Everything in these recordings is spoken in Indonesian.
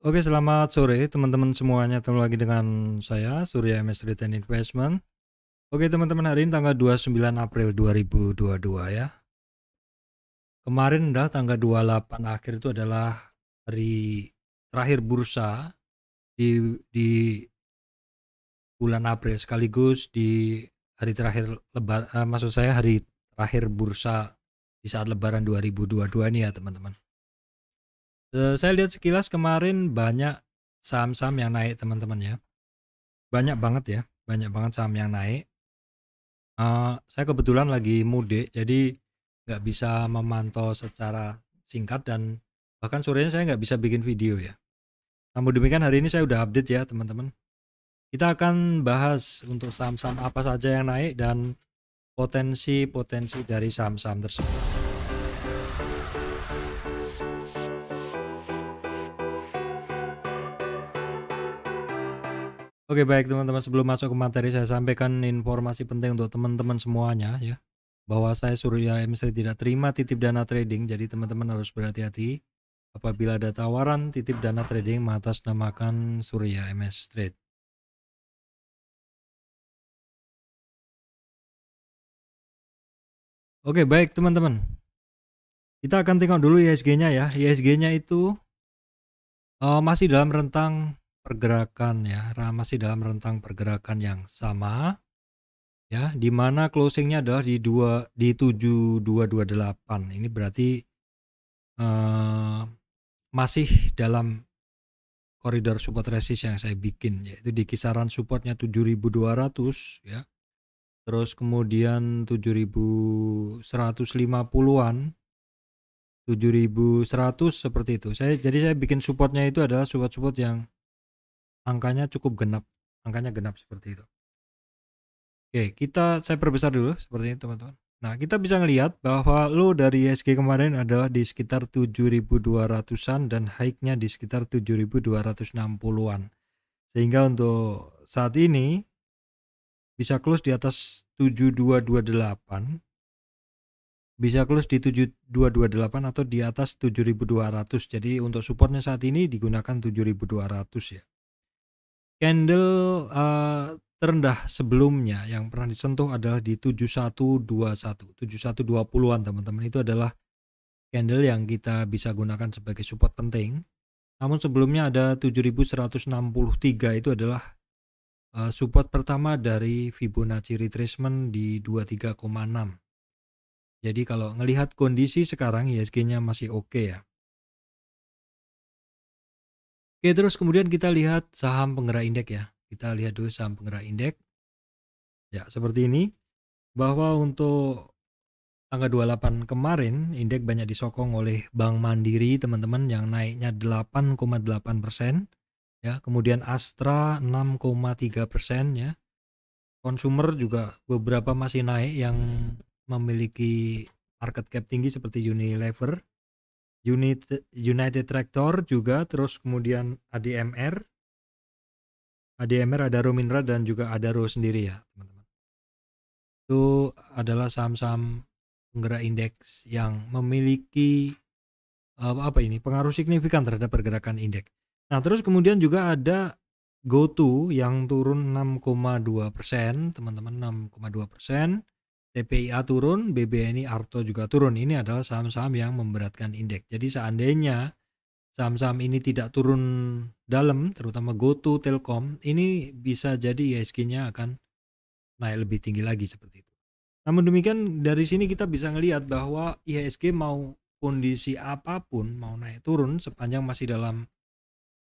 Oke, selamat sore teman-teman semuanya. Ketemu lagi dengan saya, Surya MS Return Investment. Oke, teman-teman, hari ini tanggal 29 April 2022 ya. Kemarin dah tanggal 28 akhir itu adalah hari terakhir bursa di di bulan April sekaligus di hari terakhir lebar uh, maksud saya hari terakhir bursa di saat lebaran 2022 ini ya, teman-teman. Eh, saya lihat sekilas kemarin banyak saham-saham yang naik teman-teman ya. Banyak banget ya, banyak banget saham yang naik. Uh, saya kebetulan lagi mudik, jadi nggak bisa memantau secara singkat dan bahkan sorenya saya nggak bisa bikin video ya. Namun demikian hari ini saya udah update ya teman-teman. Kita akan bahas untuk saham-saham apa saja yang naik dan potensi-potensi dari saham-saham tersebut. Oke baik teman-teman sebelum masuk ke materi saya sampaikan informasi penting untuk teman-teman semuanya ya bahwa saya Surya MC tidak terima titip dana trading jadi teman-teman harus berhati-hati apabila ada tawaran titip dana trading namakan Surya MS Trade. Oke baik teman-teman kita akan tengok dulu ISG-nya ya ISG-nya itu uh, masih dalam rentang pergerakan ya masih dalam rentang pergerakan yang sama ya di mana closingnya adalah di dua di 7228 ini berarti eh, masih dalam koridor support resist yang saya bikin yaitu di kisaran supportnya 7200 ya terus kemudian 7150-an 7100 seperti itu saya jadi saya bikin supportnya itu adalah support-support yang angkanya cukup genap angkanya genap seperti itu Oke, kita saya perbesar dulu seperti ini teman-teman. Nah, kita bisa melihat bahwa low dari ISG e kemarin adalah di sekitar 7.200-an dan high-nya di sekitar 7.260-an. Sehingga untuk saat ini bisa close di atas 7228 bisa close di 7228 atau di atas 7200. Jadi untuk supportnya saat ini digunakan 7200 ya. Candle uh, terendah sebelumnya yang pernah disentuh adalah di 7121. 7120-an teman-teman itu adalah candle yang kita bisa gunakan sebagai support penting. Namun sebelumnya ada 7163 itu adalah eh, support pertama dari Fibonacci retracement di 23,6. Jadi kalau ngelihat kondisi sekarang ISG-nya masih oke okay ya. Oke, terus kemudian kita lihat saham penggerak indeks ya. Kita lihat dulu saham penggerak indeks. Ya, seperti ini. Bahwa untuk tanggal 28 kemarin, indeks banyak disokong oleh Bank Mandiri, teman-teman, yang naiknya 8,8 persen. Ya, kemudian Astra 6,3 persen ya. Consumer juga beberapa masih naik yang memiliki market cap tinggi seperti Unilever United, United Tractor juga terus kemudian ADMR ADMR ada Rominra dan juga ada Ro sendiri ya teman-teman itu adalah saham-saham penggerak indeks yang memiliki apa ini pengaruh signifikan terhadap pergerakan indeks nah terus kemudian juga ada GoTo yang turun 6,2 persen teman-teman 6,2 persen TPIA turun, BBNI Arto juga turun. Ini adalah saham-saham yang memberatkan indeks. Jadi seandainya saham-saham ini tidak turun dalam, terutama GoTo, Telkom, ini bisa jadi ISG-nya akan naik lebih tinggi lagi seperti itu. Namun demikian dari sini kita bisa melihat bahwa IHSG mau kondisi apapun mau naik turun sepanjang masih dalam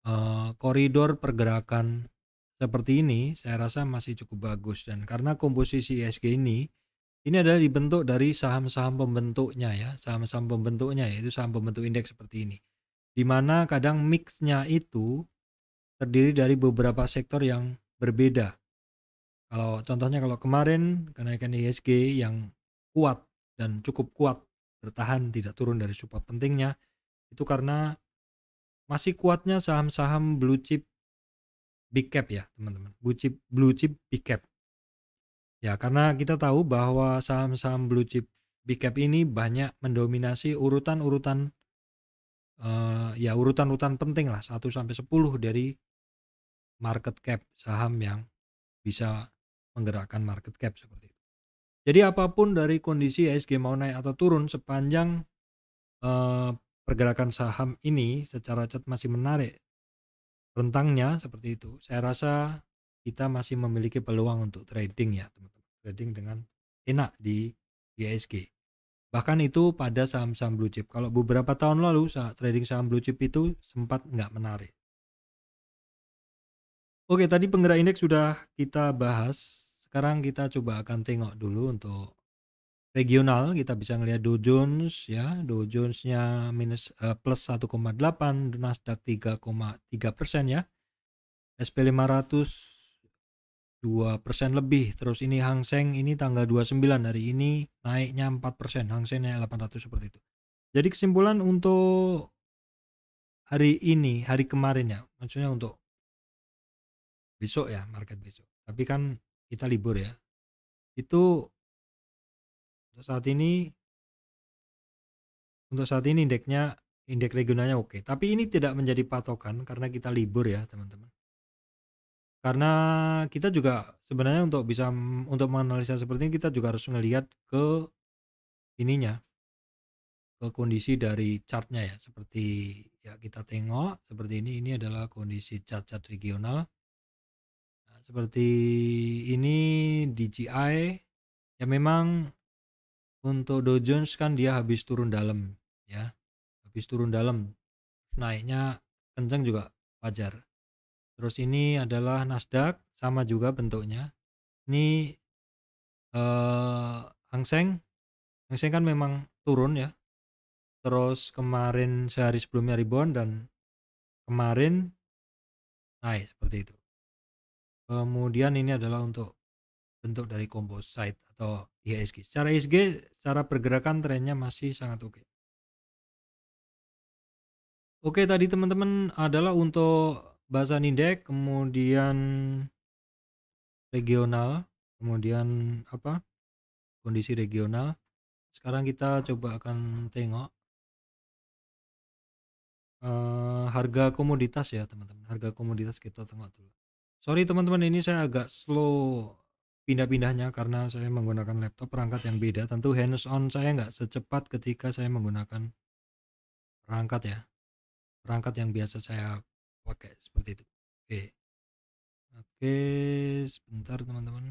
uh, koridor pergerakan seperti ini saya rasa masih cukup bagus dan karena komposisi IHSG ini ini adalah dibentuk dari saham-saham pembentuknya ya, saham-saham pembentuknya yaitu saham pembentuk indeks seperti ini. Di mana kadang mixnya itu terdiri dari beberapa sektor yang berbeda. Kalau contohnya kalau kemarin kenaikan ISG e yang kuat dan cukup kuat bertahan tidak turun dari support pentingnya itu karena masih kuatnya saham-saham blue chip big cap ya teman-teman blue chip blue chip big cap Ya, karena kita tahu bahwa saham-saham blue chip big cap ini banyak mendominasi urutan-urutan uh, ya urutan-urutan penting lah 1 sampai 10 dari market cap saham yang bisa menggerakkan market cap seperti itu. Jadi apapun dari kondisi ISG mau naik atau turun sepanjang uh, pergerakan saham ini secara cat masih menarik rentangnya seperti itu. Saya rasa kita masih memiliki peluang untuk trading ya teman-teman trading dengan enak di ISG bahkan itu pada saham-saham blue chip kalau beberapa tahun lalu saat trading saham blue chip itu sempat nggak menarik Oke tadi penggerak indeks sudah kita bahas sekarang kita coba akan tengok dulu untuk regional kita bisa ngelihat Dow Jones ya Dow Jonesnya minus uh, plus 1,8 Nasdaq 3,3 persen ya SP 500 2% lebih. Terus ini Hang Seng ini tanggal 29 hari ini naiknya 4%, Hang Seng naik 800 seperti itu. Jadi kesimpulan untuk hari ini, hari kemarin ya, maksudnya untuk besok ya, market besok. Tapi kan kita libur ya. Itu untuk saat ini untuk saat ini indeksnya indeks regionalnya oke, tapi ini tidak menjadi patokan karena kita libur ya, teman-teman karena kita juga sebenarnya untuk bisa untuk menganalisa seperti ini kita juga harus melihat ke ininya ke kondisi dari chartnya ya seperti ya kita tengok seperti ini ini adalah kondisi chart-chart regional nah, seperti ini DJI ya memang untuk Dow Jones kan dia habis turun dalam ya habis turun dalam naiknya kencang juga wajar Terus ini adalah Nasdaq, sama juga bentuknya. Ini eh Hang Seng. Hang Seng kan memang turun ya. Terus kemarin sehari sebelumnya rebound dan kemarin naik seperti itu. Kemudian ini adalah untuk bentuk dari composite atau IHSG. Secara IHSG, secara pergerakan trennya masih sangat oke. Okay. Oke, okay, tadi teman-teman adalah untuk bahasa nindek kemudian regional kemudian apa kondisi regional sekarang kita coba akan tengok uh, harga komoditas ya teman-teman harga komoditas kita tengok dulu sorry teman-teman ini saya agak slow pindah-pindahnya karena saya menggunakan laptop perangkat yang beda tentu hands on saya nggak secepat ketika saya menggunakan perangkat ya perangkat yang biasa saya pakai seperti itu oke oke sebentar teman-teman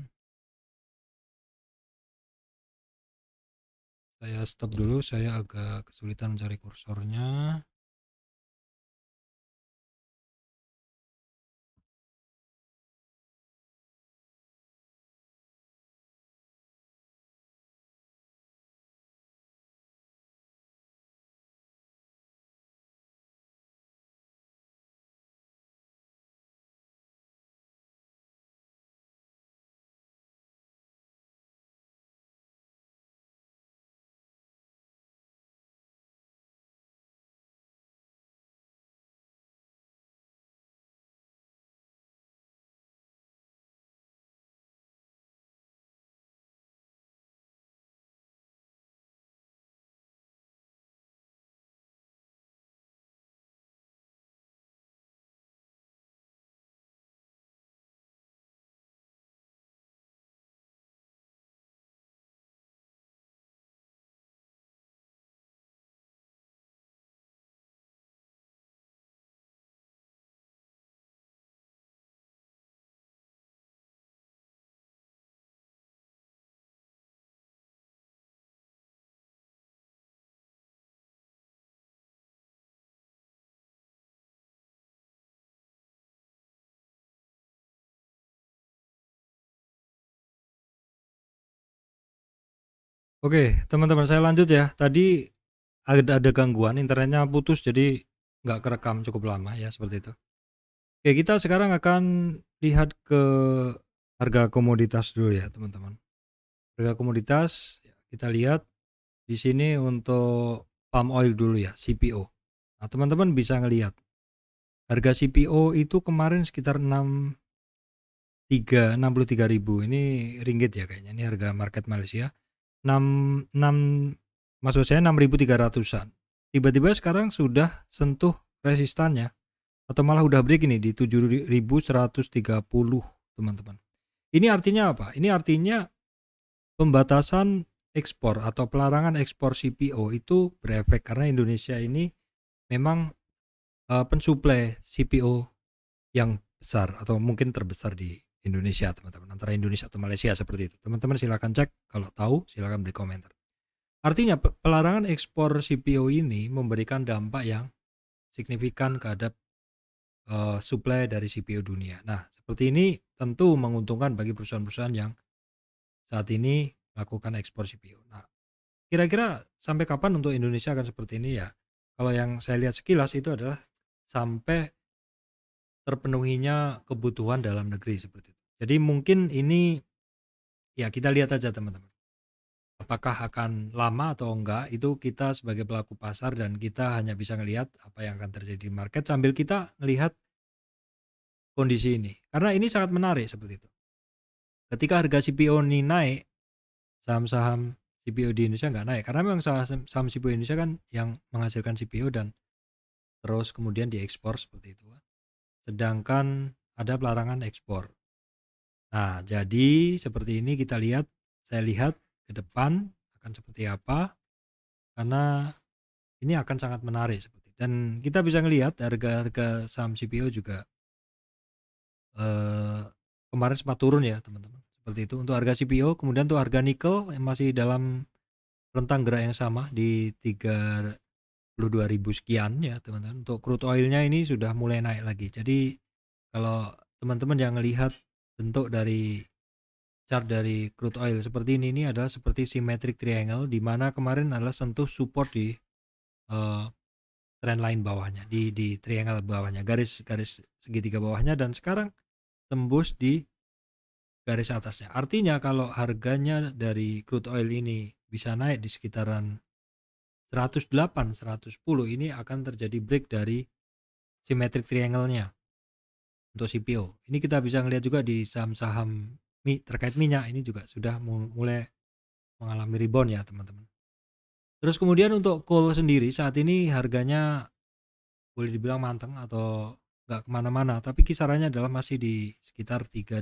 saya stop dulu saya agak kesulitan mencari kursornya Oke, teman-teman saya lanjut ya. Tadi ada ada gangguan internetnya putus jadi nggak kerekam cukup lama ya seperti itu. Oke, kita sekarang akan lihat ke harga komoditas dulu ya, teman-teman. Harga komoditas kita lihat di sini untuk palm oil dulu ya, CPO. Nah, teman-teman bisa ngelihat harga CPO itu kemarin sekitar 6 3 63.000. Ini ringgit ya kayaknya. Ini harga market Malaysia 6 6 maksud saya 6300-an. Tiba-tiba sekarang sudah sentuh resistannya atau malah udah break ini di 7130, teman-teman. Ini artinya apa? Ini artinya pembatasan ekspor atau pelarangan ekspor CPO itu berefek karena Indonesia ini memang uh, pensuplai CPO yang besar atau mungkin terbesar di Indonesia teman-teman antara Indonesia atau Malaysia seperti itu teman-teman silahkan cek kalau tahu silahkan beri komentar artinya pelarangan ekspor CPO ini memberikan dampak yang signifikan terhadap uh, eh, supply dari CPO dunia nah seperti ini tentu menguntungkan bagi perusahaan-perusahaan yang saat ini melakukan ekspor CPO nah kira-kira sampai kapan untuk Indonesia akan seperti ini ya kalau yang saya lihat sekilas itu adalah sampai terpenuhinya kebutuhan dalam negeri seperti itu. Jadi mungkin ini ya kita lihat aja teman-teman. Apakah akan lama atau enggak itu kita sebagai pelaku pasar dan kita hanya bisa ngelihat apa yang akan terjadi di market sambil kita melihat kondisi ini. Karena ini sangat menarik seperti itu. Ketika harga CPO ini naik, saham-saham CPO di Indonesia nggak naik karena memang saham, saham CPO Indonesia kan yang menghasilkan CPO dan terus kemudian diekspor seperti itu sedangkan ada pelarangan ekspor. Nah, jadi seperti ini kita lihat, saya lihat ke depan akan seperti apa, karena ini akan sangat menarik seperti dan kita bisa melihat harga-harga saham CPO juga eh, kemarin sempat turun ya teman-teman seperti itu untuk harga CPO kemudian untuk harga nikel masih dalam rentang gerak yang sama di 3 ribu sekian ya teman-teman. Untuk crude oilnya ini sudah mulai naik lagi. Jadi kalau teman-teman yang melihat bentuk dari chart dari crude oil seperti ini ini adalah seperti symmetric triangle di mana kemarin adalah sentuh support di uh, trend line bawahnya di di triangle bawahnya garis garis segitiga bawahnya dan sekarang tembus di garis atasnya artinya kalau harganya dari crude oil ini bisa naik di sekitaran 108, 110 ini akan terjadi break dari symmetric triangle-nya untuk CPO. Ini kita bisa melihat juga di saham-saham terkait minyak ini juga sudah mulai mengalami rebound ya teman-teman. Terus kemudian untuk coal sendiri saat ini harganya boleh dibilang manteng atau nggak kemana-mana tapi kisarannya adalah masih di sekitar 326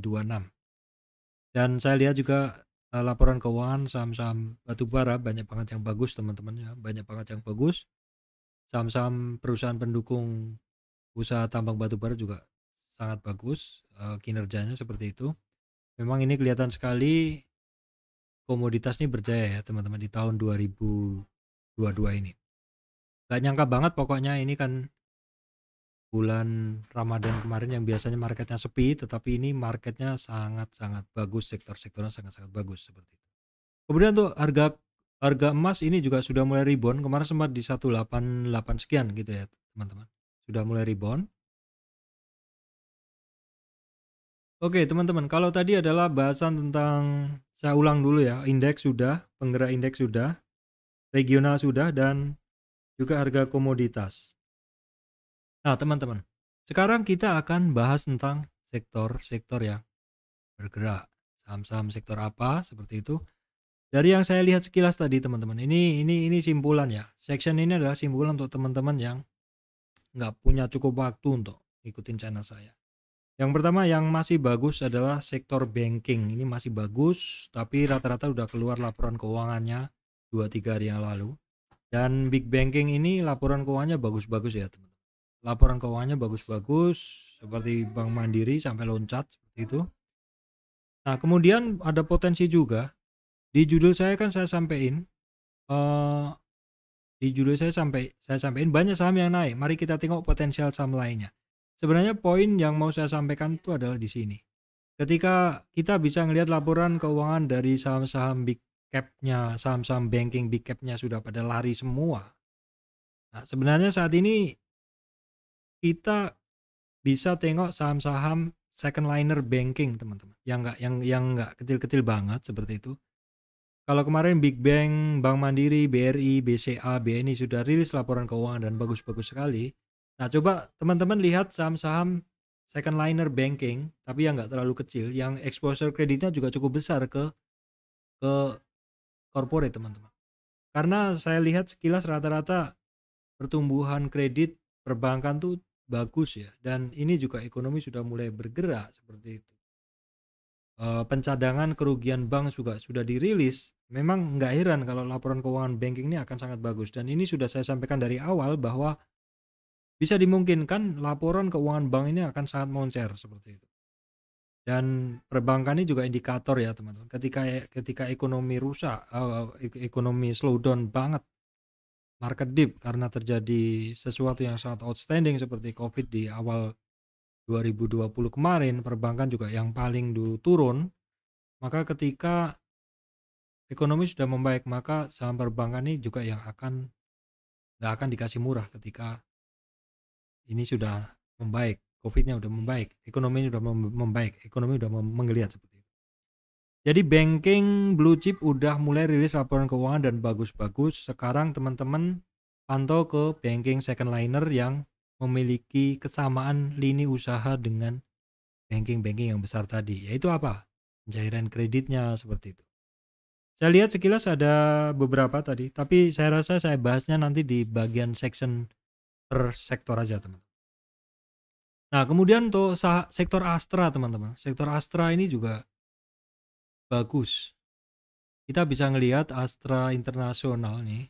dan saya lihat juga Eh, laporan keuangan saham-saham batubara banyak banget yang bagus teman-teman ya banyak banget yang bagus saham-saham perusahaan pendukung usaha tambang batubara juga sangat bagus eh, kinerjanya seperti itu memang ini kelihatan sekali komoditas ini berjaya ya teman-teman di tahun 2022 ini gak nyangka banget pokoknya ini kan bulan Ramadan kemarin yang biasanya marketnya sepi, tetapi ini marketnya sangat-sangat bagus, sektor-sektornya sangat-sangat bagus seperti itu. Kemudian untuk harga harga emas ini juga sudah mulai rebound, kemarin sempat di 188 sekian gitu ya, teman-teman. Sudah mulai rebound. Oke, teman-teman, kalau tadi adalah bahasan tentang saya ulang dulu ya, indeks sudah, penggerak indeks sudah, regional sudah dan juga harga komoditas. Nah, teman-teman, sekarang kita akan bahas tentang sektor-sektor yang bergerak. Saham-saham sektor apa seperti itu. Dari yang saya lihat sekilas tadi, teman-teman. Ini ini ini simpulan ya. Section ini adalah simpulan untuk teman-teman yang nggak punya cukup waktu untuk ikutin channel saya. Yang pertama yang masih bagus adalah sektor banking. Ini masih bagus, tapi rata-rata udah keluar laporan keuangannya 2-3 hari yang lalu. Dan big banking ini laporan keuangannya bagus-bagus ya, teman-teman laporan keuangannya bagus-bagus seperti Bank Mandiri sampai loncat seperti itu. Nah, kemudian ada potensi juga. Di judul saya kan saya sampaikan uh, di judul saya sampai saya sampaikan banyak saham yang naik. Mari kita tengok potensial saham lainnya. Sebenarnya poin yang mau saya sampaikan itu adalah di sini. Ketika kita bisa melihat laporan keuangan dari saham-saham big cap-nya, saham-saham banking big cap-nya sudah pada lari semua. Nah, sebenarnya saat ini kita bisa tengok saham-saham second liner banking teman-teman yang nggak yang yang nggak kecil-kecil banget seperti itu kalau kemarin Big Bang, Bank Mandiri, BRI, BCA, BNI sudah rilis laporan keuangan dan bagus-bagus sekali. Nah coba teman-teman lihat saham-saham second liner banking tapi yang nggak terlalu kecil, yang exposure kreditnya juga cukup besar ke ke corporate teman-teman. Karena saya lihat sekilas rata-rata pertumbuhan kredit perbankan tuh bagus ya dan ini juga ekonomi sudah mulai bergerak seperti itu e, pencadangan kerugian bank juga sudah dirilis memang nggak heran kalau laporan keuangan banking ini akan sangat bagus dan ini sudah saya sampaikan dari awal bahwa bisa dimungkinkan laporan keuangan bank ini akan sangat moncer seperti itu dan perbankan ini juga indikator ya teman-teman ketika e-, ketika ekonomi rusak eh, e-, ekonomi ekonomi slowdown banget market dip karena terjadi sesuatu yang sangat outstanding seperti Covid di awal 2020 kemarin perbankan juga yang paling dulu turun maka ketika ekonomi sudah membaik maka saham perbankan ini juga yang akan nggak akan dikasih murah ketika ini sudah membaik Covidnya sudah membaik ekonominya sudah membaik ekonomi sudah menggeliat jadi banking blue chip udah mulai rilis laporan keuangan dan bagus-bagus. Sekarang teman-teman pantau ke banking second liner yang memiliki kesamaan lini usaha dengan banking-banking yang besar tadi. Yaitu apa? Pencairan kreditnya seperti itu. Saya lihat sekilas ada beberapa tadi, tapi saya rasa saya bahasnya nanti di bagian section per sektor aja teman-teman. Nah kemudian untuk sektor Astra teman-teman, sektor Astra ini juga bagus. Kita bisa melihat Astra Internasional nih.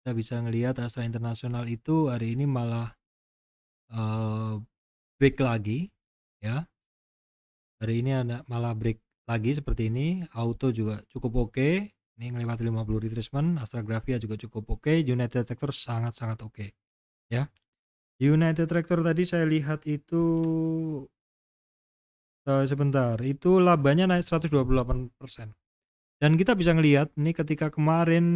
Kita bisa melihat Astra Internasional itu hari ini malah uh, break lagi ya. Hari ini ada malah break lagi seperti ini, auto juga cukup oke. Okay. Ini ngelewati 50 retracement, Astra Grafia juga cukup oke, okay. United Tractor sangat-sangat oke. Okay. Ya. United Tractor tadi saya lihat itu uh, sebentar itu labanya naik 128 persen dan kita bisa ngelihat ini ketika kemarin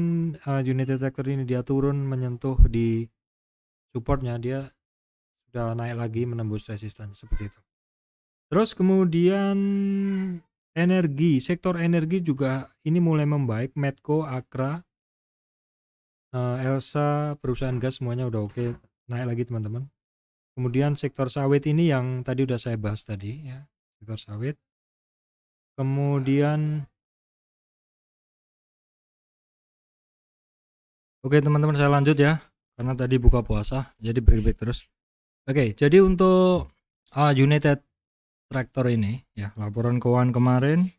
uh, unit detector ini dia turun menyentuh di supportnya dia sudah naik lagi menembus resisten seperti itu terus kemudian energi sektor energi juga ini mulai membaik Medco Akra uh, eh, Elsa perusahaan gas semuanya udah oke okay. naik lagi teman-teman kemudian sektor sawit ini yang tadi udah saya bahas tadi ya sektor sawit kemudian Oke teman-teman saya lanjut ya karena tadi buka puasa jadi break break terus. Oke jadi untuk uh, United Tractor ini ya laporan keuangan kemarin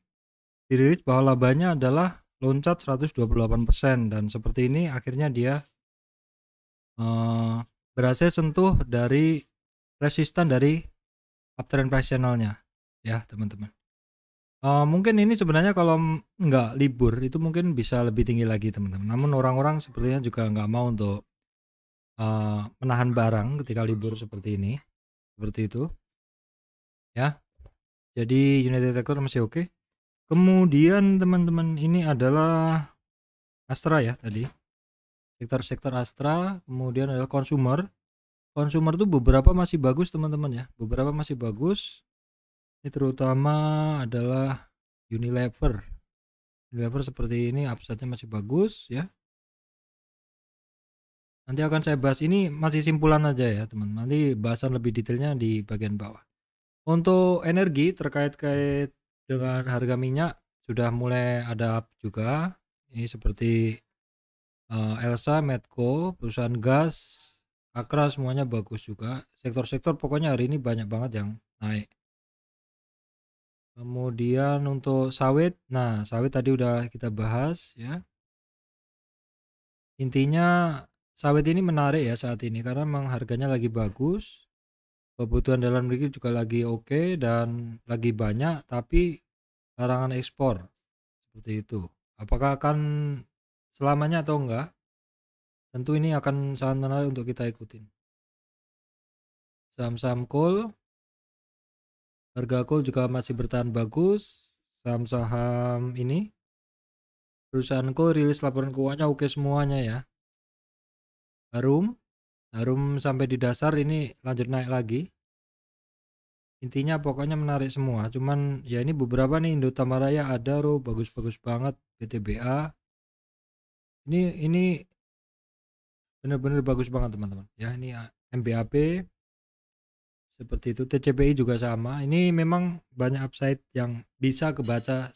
dirilis bahwa labanya adalah loncat 128% dan seperti ini akhirnya dia uh, berhasil sentuh dari resisten dari uptrend price channelnya ya teman-teman. Uh, mungkin ini sebenarnya kalau nggak libur itu mungkin bisa lebih tinggi lagi teman-teman. Namun orang-orang sepertinya juga nggak mau untuk uh, menahan barang ketika libur seperti ini, seperti itu, ya. Jadi unit detector masih oke. Okay. Kemudian teman-teman ini adalah Astra ya tadi. Sektor-sektor Astra, kemudian adalah consumer. Consumer tuh beberapa masih bagus teman-teman ya, beberapa masih bagus ini terutama adalah Unilever Unilever seperti ini upside masih bagus ya nanti akan saya bahas ini masih simpulan aja ya teman nanti bahasan lebih detailnya di bagian bawah untuk energi terkait-kait dengan harga minyak sudah mulai ada juga ini seperti uh, Elsa, Medco, perusahaan gas, Akra semuanya bagus juga sektor-sektor pokoknya hari ini banyak banget yang naik Kemudian untuk sawit, nah sawit tadi udah kita bahas ya. Intinya sawit ini menarik ya saat ini karena memang harganya lagi bagus. Kebutuhan dalam negeri juga lagi oke okay dan lagi banyak tapi larangan ekspor seperti itu. Apakah akan selamanya atau enggak? Tentu ini akan sangat menarik untuk kita ikutin. Saham-saham coal Harga coal juga masih bertahan bagus. Saham-saham ini perusahaan coal rilis laporan keuangannya oke semuanya ya. Harum, harum sampai di dasar ini lanjut naik lagi. Intinya pokoknya menarik semua. Cuman ya ini beberapa nih Indotamaraya ada roh bagus-bagus banget PTBA Ini ini bener-bener bagus banget teman-teman ya ini MBAP seperti itu TCPI juga sama ini memang banyak upside yang bisa kebaca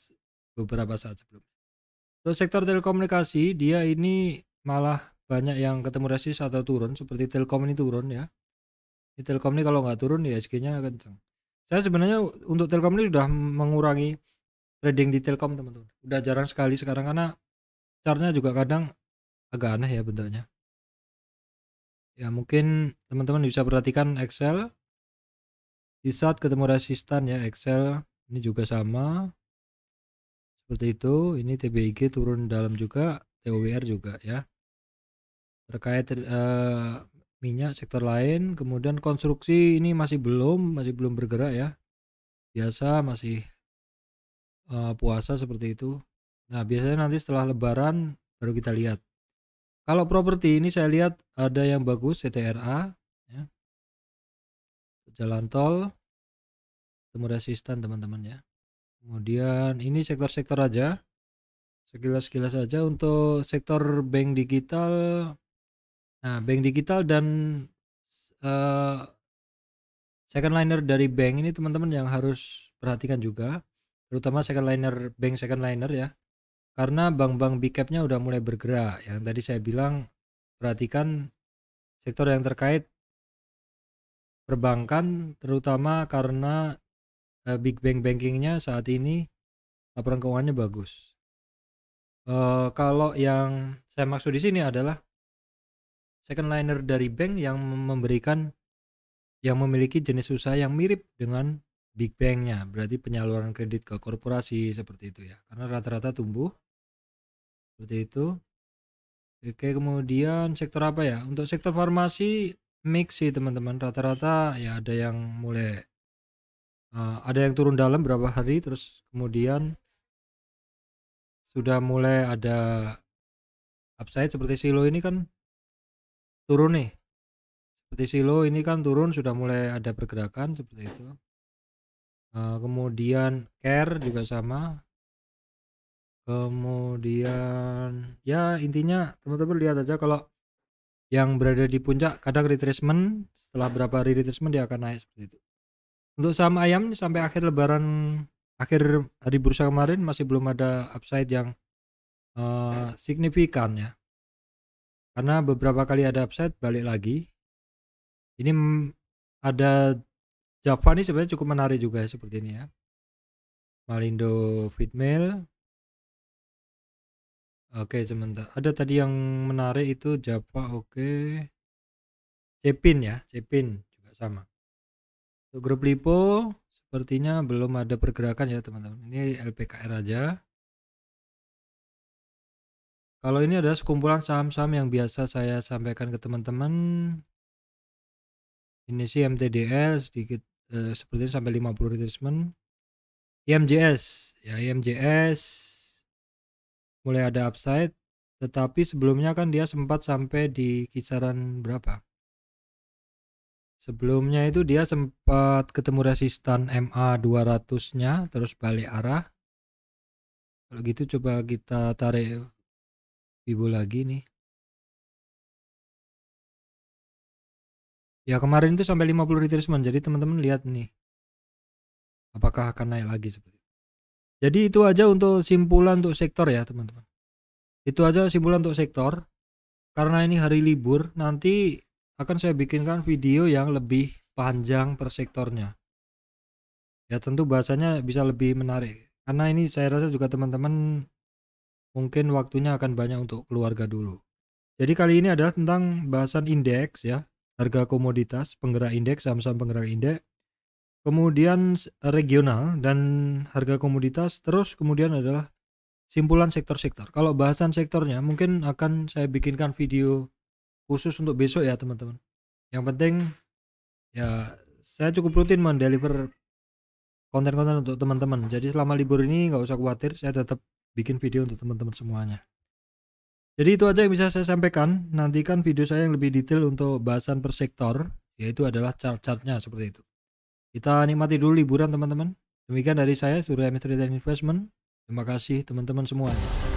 beberapa saat sebelum untuk sektor telekomunikasi dia ini malah banyak yang ketemu resist atau turun seperti Telkom ini turun ya ini Telkom ini kalau nggak turun ya SG-nya kenceng saya sebenarnya untuk Telkom ini sudah mengurangi trading di Telkom teman-teman udah jarang sekali sekarang karena caranya juga kadang agak aneh ya bentuknya ya mungkin teman-teman bisa perhatikan Excel di saat ketemu resistan ya Excel ini juga sama seperti itu ini TBIG turun dalam juga TOWR juga ya terkait uh, minyak sektor lain kemudian konstruksi ini masih belum masih belum bergerak ya biasa masih uh, puasa seperti itu nah biasanya nanti setelah lebaran baru kita lihat kalau properti ini saya lihat ada yang bagus CTRA ya. jalan tol ketemu resisten teman-teman ya kemudian ini sektor-sektor aja sekilas-sekilas aja untuk sektor bank digital nah bank digital dan uh, second liner dari bank ini teman-teman yang harus perhatikan juga terutama second liner bank second liner ya karena bank-bank big capnya udah mulai bergerak yang tadi saya bilang perhatikan sektor yang terkait perbankan terutama karena Eh, big bank bankingnya saat ini laporan eh, keuangannya bagus uh, kalau yang saya maksud di sini adalah second liner dari bank yang memberikan yang memiliki jenis usaha yang mirip dengan big banknya, berarti penyaluran kredit ke korporasi seperti itu ya karena rata-rata tumbuh seperti itu oke kemudian sektor apa ya untuk sektor farmasi mix sih teman-teman rata-rata ya ada yang mulai Eh, ada yang turun dalam berapa hari, terus kemudian sudah mulai ada upside seperti silo ini kan turun nih. Seperti silo ini kan turun sudah mulai ada pergerakan seperti itu. Eh, kemudian care juga sama. Kemudian ya intinya teman-teman lihat aja kalau yang berada di puncak kadang retracement, setelah berapa hari retracement dia akan naik seperti itu. Untuk saham ayam sampai akhir lebaran akhir hari bursa kemarin masih belum ada upside yang uh, signifikan ya. Karena beberapa kali ada upside balik lagi. Ini ada Java ini sebenarnya cukup menarik juga ya, seperti ini ya. Malindo Fitmail. Oke, sementara Ada tadi yang menarik itu Java, oke. Cepin ya, Cepin juga sama. Untuk grup lipo sepertinya belum ada pergerakan ya teman-teman. Ini LPKR aja. Kalau ini ada sekumpulan saham-saham yang biasa saya sampaikan ke teman-teman. Ini sih MTDL sedikit eh, sepertinya sampai 50 retracement. IMJS ya IMJS mulai ada upside tetapi sebelumnya kan dia sempat sampai di kisaran berapa Sebelumnya itu dia sempat ketemu resistan MA 200-nya terus balik arah. Kalau gitu coba kita tarik Vibo lagi nih. Ya kemarin itu sampai 50 retracement. Jadi teman-teman lihat nih. Apakah akan naik lagi seperti itu. Jadi itu aja untuk simpulan untuk sektor ya, teman-teman. Itu aja simpulan untuk sektor. Karena ini hari libur, nanti akan saya bikinkan video yang lebih panjang per sektornya ya tentu bahasanya bisa lebih menarik karena ini saya rasa juga teman-teman mungkin waktunya akan banyak untuk keluarga dulu jadi kali ini adalah tentang bahasan indeks ya harga komoditas penggerak indeks saham-saham penggerak indeks kemudian regional dan harga komoditas terus kemudian adalah simpulan sektor-sektor kalau bahasan sektornya mungkin akan saya bikinkan video khusus untuk besok ya teman-teman yang penting ya saya cukup rutin mendeliver konten-konten untuk teman-teman jadi selama libur ini nggak usah khawatir saya tetap bikin video untuk teman-teman semuanya jadi itu aja yang bisa saya sampaikan nantikan video saya yang lebih detail untuk bahasan per sektor yaitu adalah chart-chartnya seperti itu kita nikmati dulu liburan teman-teman demikian dari saya Surya dan Investment terima kasih teman-teman semuanya